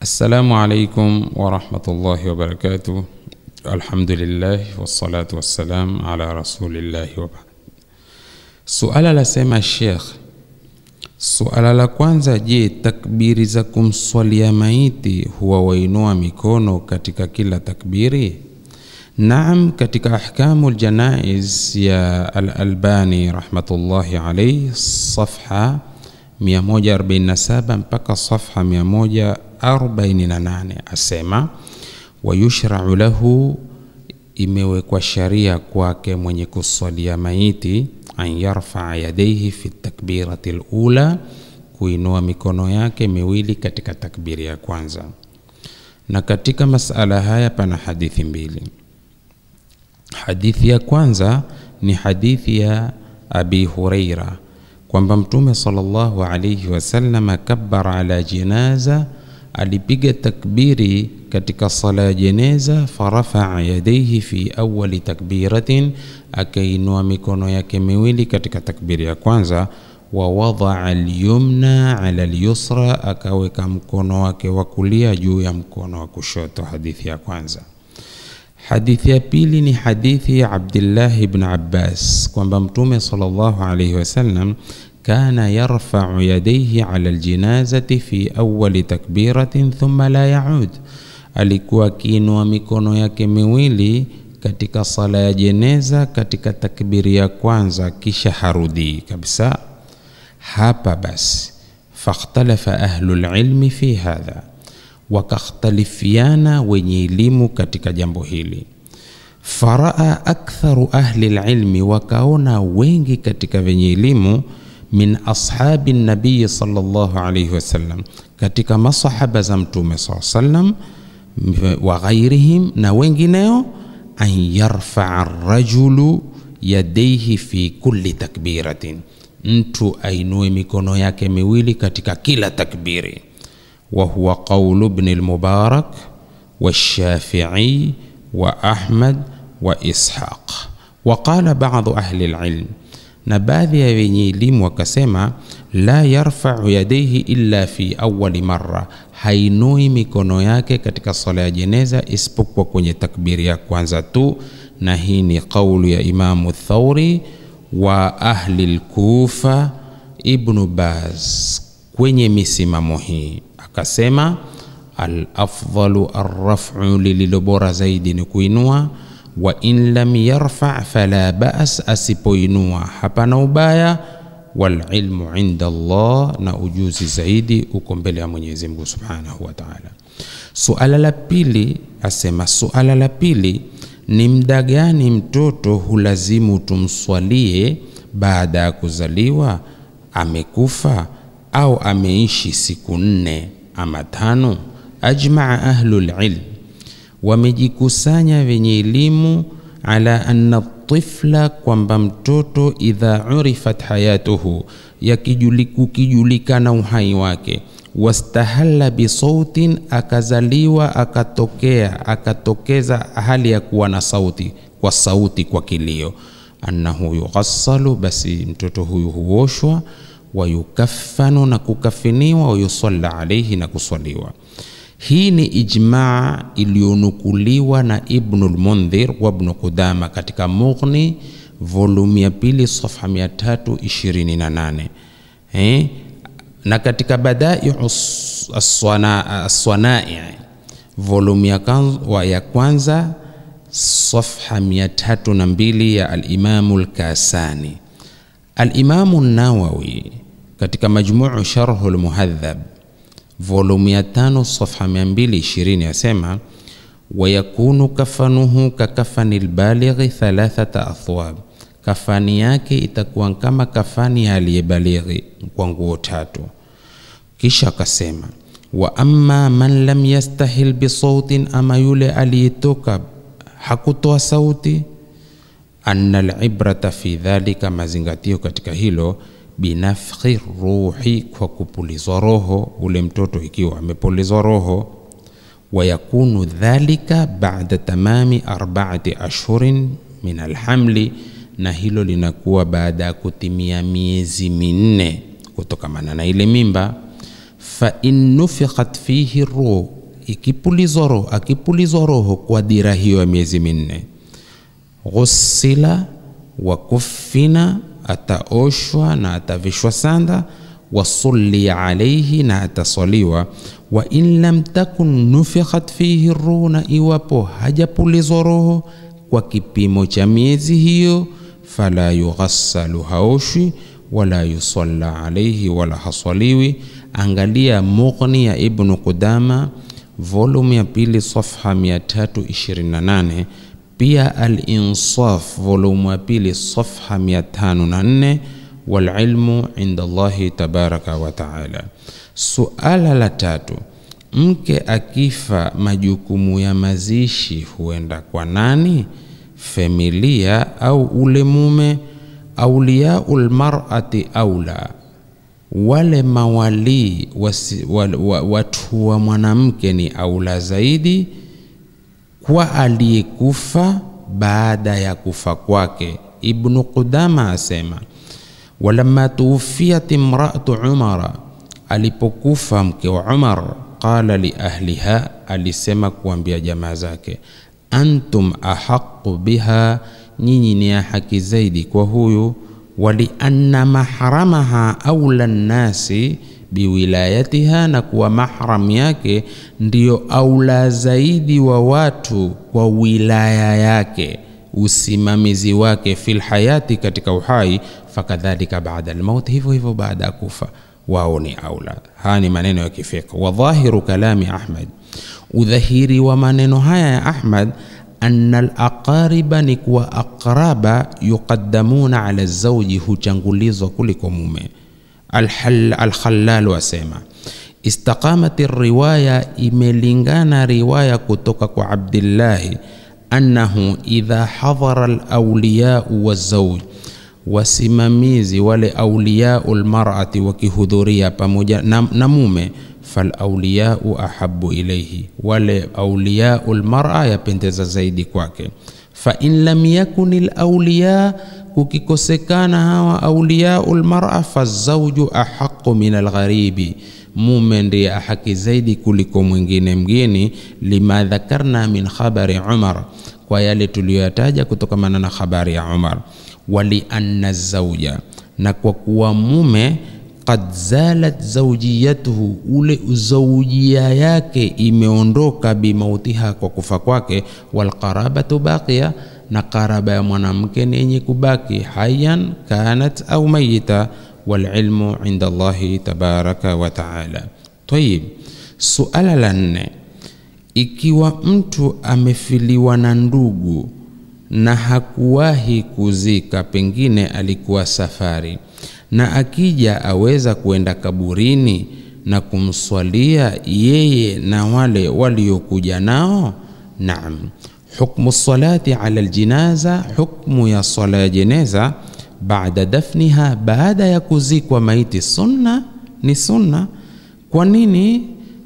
السلام عليكم ورحمة الله وبركاته الحمد لله والصلاة والسلام على رسول الله وبركاته سؤال على سيما الشيخ سؤال على لكوانزا جي تكبير زكم صليا ميتي هو وينوى ميكونو كتك كلا تكبيري نعم كتك أحكام الجنائز يا الألباني رحمة الله عليه صفحة 147 mpaka safha 148 asema wayushrau lahu imewekwa sharia kwake mwenye kusalia maiti an yarfaa yadaihi fi takbirati lula kuinua mikono yake miwili katika takbiri ya kwanza na katika masala haya pana hadithi mbili hadithi ya kwanza ni hadithi ya abi huraira kwamba mtume sallallahu alayhi wasallam kabbara ala jinaza, alipiga takbiri katika sala ya jeneza. Farafaa yadaihi fi awali takbiratin, akainua mikono yake miwili katika takbiri ya kwanza. Wawadaa alyumna ala alyusra, akaweka mkono wake wa kulia juu ya mkono wa kushoto, hadithi ya kwanza. Hadithi ya pili ni hadithi ya Abdullah ibn Abbas kwamba Mtume sallallahu alayhi wasallam kana yarfa'u yadayhi ala aljinazati fi awwali takbiratin thumma la yaud, alikuwa akiinua mikono yake miwili katika sala ya jeneza katika takbiri ya kwanza, kisha harudii kabisa. Hapa basi fakhtalafa ahlu lilmi fi hadha wakakhtalifiana wenye elimu katika jambo hili faraa aktharu ahli lilmi, wakaona wengi katika wenye elimu min ashabi nabiyi sallallahu alaihi wasallam, katika masahaba za mtume saa sallam wa ghairihim na wengineo, an yarfaa rajulu yadaihi fi kulli takbiratin, mtu ainue mikono yake miwili katika kila takbiri وهو قول ابن المبارك والشافعي وأحمد وإسحاق وقال بعض أهل العلم na baadhi ya wenye elimu wakasema la yarfau yadaihi illa fi awali marra, hainui mikono yake katika sala ya jeneza isipokuwa kwenye takbiri ya kwanza tu, na hii ni kaulu ya Imamu Thauri wa ahli lkufa, Ibnu Baz kwenye misimamo hii akasema alafdalu arraf'u, lililobora zaidi ni kuinua. Wa in lam yarfa fala ba's, asipoinua hapana ubaya. Wal ilmu inda Allah, na ujuzi zaidi uko mbele ya Mwenyezi Mungu Subhanahu wa Ta'ala. Suala la pili asema, suala la pili ni mda gani mtoto hulazimu tumswalie baada ya kuzaliwa, amekufa au ameishi siku nne ama tano, ajmaa ahlul ilm, wamejikusanya wenye elimu ala anna tifla, kwamba mtoto idha urifat hayatuhu, yakukijulikana uhai wake, wastahala bisautin, akazaliwa akatokea akatokeza hali ya kuwa na sauti, kwa sauti, kwa kilio, annahu yughassalu, basi mtoto huyu huoshwa wayukafanu na kukafiniwa wayusalla alaihi na kuswaliwa hii ni ijmaa iliyonukuliwa na ibnu lmundhir wa bnu qudama katika mughni volumu ya pili safha 328 eh? na katika badaiu aswanai volumu ya kwanza safha 302 ya alimamu lkasani alimamu nawawi katika majmuu sharhu lmuhadhab volumu ya tano safha 220 yasema wayakunu kafanuhu kakafani lbalighi thalathata athwab kafani yake itakuwa kama kafani ya aliyebalighi kwa nguo tatu kisha akasema wa amma man lam yastahil bisautin ama yule aliyetoka hakutoa sauti anna librata fi dhalika mazingatio katika hilo binafhi ruhi, kwa kupulizwa roho ule mtoto, ikiwa amepulizwa roho. Wayakunu dhalika ba'da tamami arba'ati ashhurin min alhamli, na hilo linakuwa baada ya kutimia miezi minne kutokamana na ile mimba. Fa in fihi ruh, ikipulizwa roho, akipulizwa roho kwa dira hiyo ya miezi minne, ghusila wa kufina ataoshwa na atavishwa sanda wasuli alaihi na ataswaliwa wa in lam takun nufikhat fihi ruhu, na iwapo hajapulizwa roho kwa kipimo cha miezi hiyo, fala yughassalu, haoshwi wala yusalla alaihi, wala haswaliwi. Angalia Mughni ya Ibnu Qudama volume ya pili safha 328 pia Al-Insaf volumu ya pili safha 54 wal ilmu inda llahi tabaraka wa taala. Suala la tatu, mke akifa majukumu ya mazishi huenda kwa nani? Familia au ule mume? Auliyaul lmarati aula, wale mawalii watu wa mwanamke ni aula zaidi kwa aliyekufa baada ya kufa kwake. Ibnu Qudama asema walamma tuwufiyat imra'atu Umara, alipokufa mke wa Umar, qala liahliha, alisema kuambia jamaa zake, antum ahaqu biha, nyinyi ni ya haki zaidi kwa huyu walianna mahramaha aula nnasi biwilayatiha, na kuwa mahram yake ndiyo aula zaidi wa watu kwa wilaya yake usimamizi wake fil hayati, katika uhai. Fakadhalika baada lmauti hivyo hivyo baada ya kufa wao ni aula. Haya ni maneno ya kifika. Wa dhahiru kalami Ahmad, udhahiri wa maneno haya ya Ahmad أن الأقارب نكوى أقرابا يقدمون على الزوج هجنغوليزو كلكم الحل الخلال وسيما استقامت الرواية إميلينغانا رواية كتوكك عبد الله أنه إذا حضر الأولياء والزوج وسماميزي ولأولياء المرأة وكهذورية نمومي فالأولياء أحب إليه ولا اولياء المرأة يا يبندز زيد كواكي فإن لم يكن الأولياء كككسكانها وأولياء المرأة فالزوج أحق من الغريب مومن ري أحق زيد كلكم مجين مجين لما ذكرنا من خبر عمر ويالي كتوكا مانا خبر يا عمر ولأن الزوج نكوكوا مومن qad zalat zaujiyatuhu, ule zaujia yake imeondoka, bimautiha, kwa kufa kwake, walqarabatu baqiya, na karaba ya mwanamke ni yenye kubaki, hayan kanat au mayita, walilmu inda Allahi tabaraka wa taala. Tayib, suala la nne, ikiwa mtu amefiliwa na ndugu na hakuwahi kuzika, pengine alikuwa safari na akija aweza kuenda kaburini na kumswalia yeye na wale waliokuja nao. Naam, hukmu salati ala aljinaza, hukmu ya swala ya jeneza baada dafniha, baada ya kuzikwa maiti, sunna ni sunna. Kwa nini?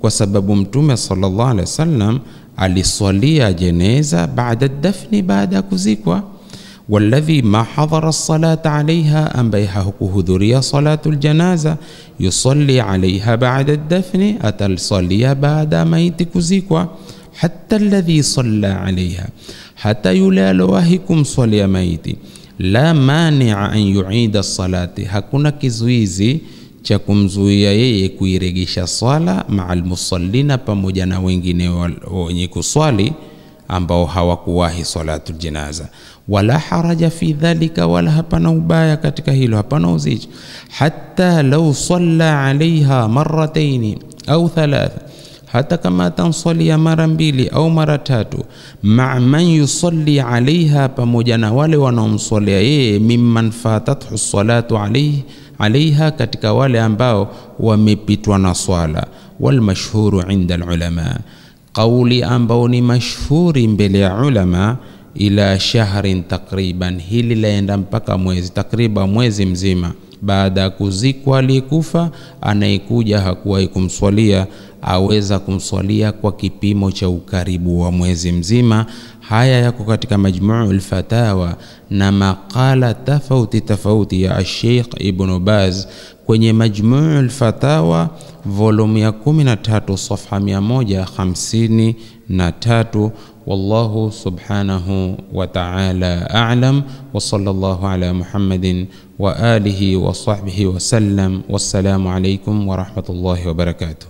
Kwa sababu Mtume sallallahu alaihi wasallam aliswalia jeneza baada dafni, baada ya kuzikwa والذي ما حضر الصلاة عليها أم بيحقه ذرية صلاة الجنازة يصلي عليها بعد الدفن أتصلي بعد ميتك زيكوا حتى الذي صلى عليها حتى يلال وهكم صلي ميتي لا مانع أن يعيد الصلاة هكونا كزويزي cha زوية yeye kuiregesha swala maa almusallina pamoja na wengine wenye kuswali ambao hawakuwahi salatu janaza. Wala haraja fi dhalika, wala hapana ubaya katika hilo, hapana uzichi. Hatta lau salla alaiha marataini au thalatha, hata kama atamsalia mara mbili au mara tatu, maa man yusalli alaiha, pamoja na wale wanaomswalia yeye, mimman fatathu salatu alaihi alaiha katika wale ambao wamepitwa na swala walmashhuru inda alulama kauli ambao ni mashhuri mbele ya ulama ila shahrin takriban, hili laenda mpaka mwezi takriban, mwezi mzima baada ya kuzikwa aliyekufa, anayekuja hakuwahi kumswalia aweza kumswalia kwa kipimo cha ukaribu wa mwezi mzima, Haya yako katika Majmuu lfatawa na maqala tofauti tofauti ya Sheikh Ibnu Baz kwenye Majmuu lfatawa volumu ya 13 safha 153. Wallahu subhanahu wa ta'ala a'lam, wa sallallahu ala Muhammadin wa alihi wa sahbihi wa sallam. Wassalamu alaykum wa rahmatullahi wa barakatuh.